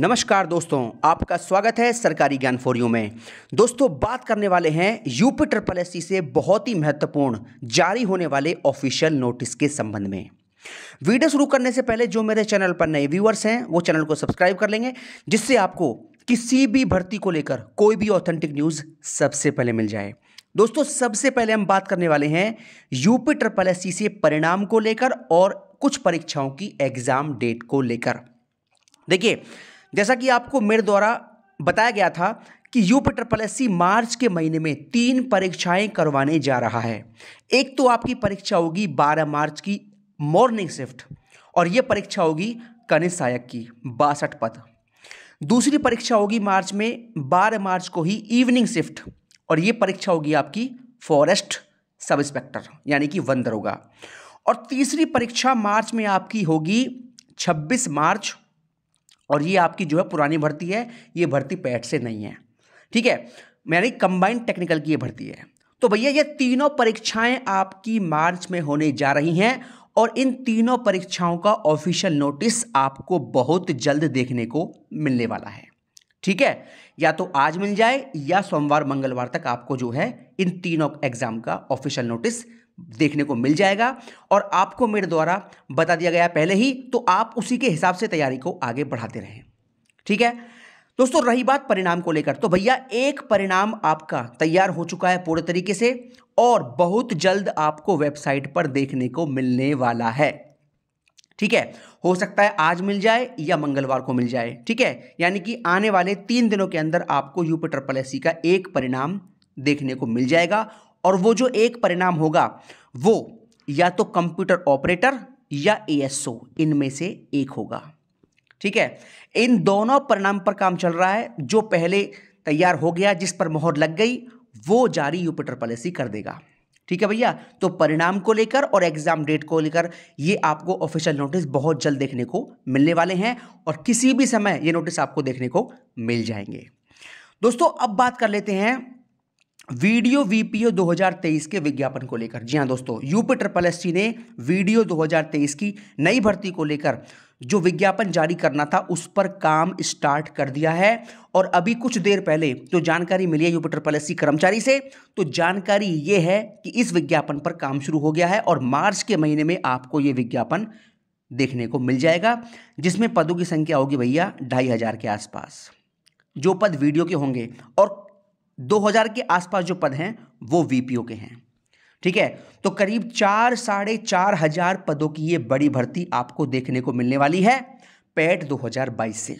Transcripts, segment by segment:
नमस्कार दोस्तों आपका स्वागत है सरकारी ज्ञान फोरियो में दोस्तों बात करने वाले हैं यूपी ट्रिपल एस से बहुत ही महत्वपूर्ण जारी होने वाले ऑफिशियल नोटिस के संबंध में वीडियो शुरू करने से पहले जो मेरे चैनल पर नए व्यूअर्स हैं वो चैनल को सब्सक्राइब कर लेंगे जिससे आपको किसी भी भर्ती को लेकर कोई भी ऑथेंटिक न्यूज़ सबसे पहले मिल जाए दोस्तों सबसे पहले हम बात करने वाले हैं यूपी ट्रिपल एस से परिणाम को लेकर और कुछ परीक्षाओं की एग्ज़ाम डेट को लेकर देखिए जैसा कि आपको मेरे द्वारा बताया गया था कि यू पी ट्रिपल एस मार्च के महीने में तीन परीक्षाएं करवाने जा रहा है एक तो आपकी परीक्षा होगी 12 मार्च की मॉर्निंग शिफ्ट और यह परीक्षा होगी कनिष्ठ सहायक की बासठ पद दूसरी परीक्षा होगी मार्च में 12 मार्च को ही इवनिंग शिफ्ट और ये परीक्षा होगी आपकी फॉरेस्ट सब इंस्पेक्टर यानी कि वन दरोगा और तीसरी परीक्षा मार्च में आपकी होगी 26 मार्च और ये आपकी जो है पुरानी भर्ती है ये भर्ती पैट से नहीं है ठीक है यानी कंबाइंड टेक्निकल की ये भर्ती है तो भैया ये तीनों परीक्षाएं आपकी मार्च में होने जा रही हैं और इन तीनों परीक्षाओं का ऑफिशियल नोटिस आपको बहुत जल्द देखने को मिलने वाला है ठीक है या तो आज मिल जाए या सोमवार मंगलवार तक आपको जो है इन तीनों एग्जाम का ऑफिशियल नोटिस देखने को मिल जाएगा और आपको मेरे द्वारा बता दिया गया पहले ही तो आप उसी के हिसाब से तैयारी को आगे बढ़ाते रहें ठीक है दोस्तों रही बात परिणाम को लेकर तो भैया एक परिणाम आपका तैयार हो चुका है पूरे तरीके से और बहुत जल्द आपको वेबसाइट पर देखने को मिलने वाला है ठीक है हो सकता है आज मिल जाए या मंगलवार को मिल जाए ठीक है यानी कि आने वाले तीन दिनों के अंदर आपको यूपी ट्रिपल एस का एक परिणाम देखने को मिल जाएगा और वो जो एक परिणाम होगा वो या तो कंप्यूटर ऑपरेटर या एएसओ इनमें से एक होगा ठीक है इन दोनों परिणाम पर काम चल रहा है जो पहले तैयार हो गया जिस पर मोहर लग गई वो जारी यूपिटर पॉलिसी कर देगा ठीक है भैया तो परिणाम को लेकर और एग्जाम डेट को लेकर ये आपको ऑफिशियल नोटिस बहुत जल्द देखने को मिलने वाले हैं और किसी भी समय ये नोटिस आपको देखने को मिल जाएंगे दोस्तों अब बात कर लेते हैं वीडियो वीपीओ 2023 के विज्ञापन को लेकर जी हाँ दोस्तों यूपी ट्रिपल एस ने वीडियो 2023 की नई भर्ती को लेकर जो विज्ञापन जारी करना था उस पर काम स्टार्ट कर दिया है और अभी कुछ देर पहले जो तो जानकारी मिली है यूपी ट्रिपल एस कर्मचारी से तो जानकारी ये है कि इस विज्ञापन पर काम शुरू हो गया है और मार्च के महीने में आपको ये विज्ञापन देखने को मिल जाएगा जिसमें पदों की संख्या होगी भैया ढाई हज़ार के आसपास जो पद वीडियो के होंगे और 2000 के आसपास जो पद हैं वो वीपीओ के हैं ठीक है तो करीब चार साढ़े चार हजार पदों की ये बड़ी भर्ती आपको देखने को मिलने वाली है पैट 2022 से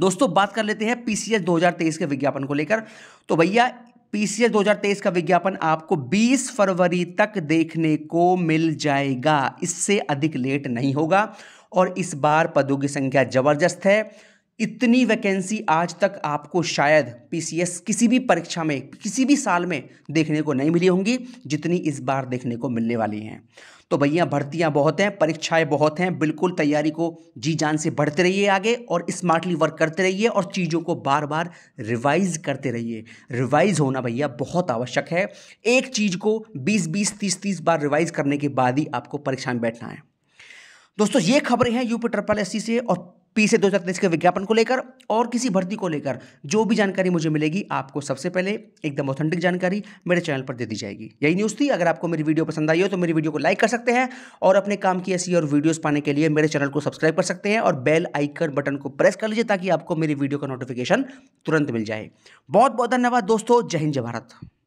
दोस्तों बात कर लेते हैं पीसीएस 2023 के विज्ञापन को लेकर तो भैया पीसीएस 2023 का विज्ञापन आपको 20 फरवरी तक देखने को मिल जाएगा इससे अधिक लेट नहीं होगा और इस बार पदों की संख्या जबरदस्त है इतनी वैकेंसी आज तक आपको शायद पीसीएस किसी भी परीक्षा में किसी भी साल में देखने को नहीं मिली होंगी जितनी इस बार देखने को मिलने वाली हैं तो भैया भर्तियां बहुत हैं परीक्षाएं बहुत हैं बिल्कुल तैयारी को जी जान से बढ़ते रहिए आगे और स्मार्टली वर्क करते रहिए और चीज़ों को बार बार रिवाइज करते रहिए रिवाइज होना भैया बहुत आवश्यक है एक चीज़ को बीस बीस तीस तीस बार रिवाइज करने के बाद ही आपको परीक्षा में बैठना है दोस्तों ये खबरें हैं यूपी ट्रिपल एस से और पी से दो हज़ार तेईस के विज्ञापन को लेकर और किसी भर्ती को लेकर जो भी जानकारी मुझे मिलेगी आपको सबसे पहले एकदम ऑथेंटिक जानकारी मेरे चैनल पर दे दी जाएगी यही न्यूज़ थी अगर आपको मेरी वीडियो पसंद आई हो तो मेरी वीडियो को लाइक कर सकते हैं और अपने काम की ऐसी और वीडियोज़ पाने के लिए मेरे चैनल को सब्सक्राइब कर सकते हैं और बेल आइकन बटन को प्रेस कर लीजिए ताकि आपको मेरी वीडियो का नोटिफिकेशन तुरंत मिल जाए बहुत बहुत धन्यवाद दोस्तों जय हिंद जय भारत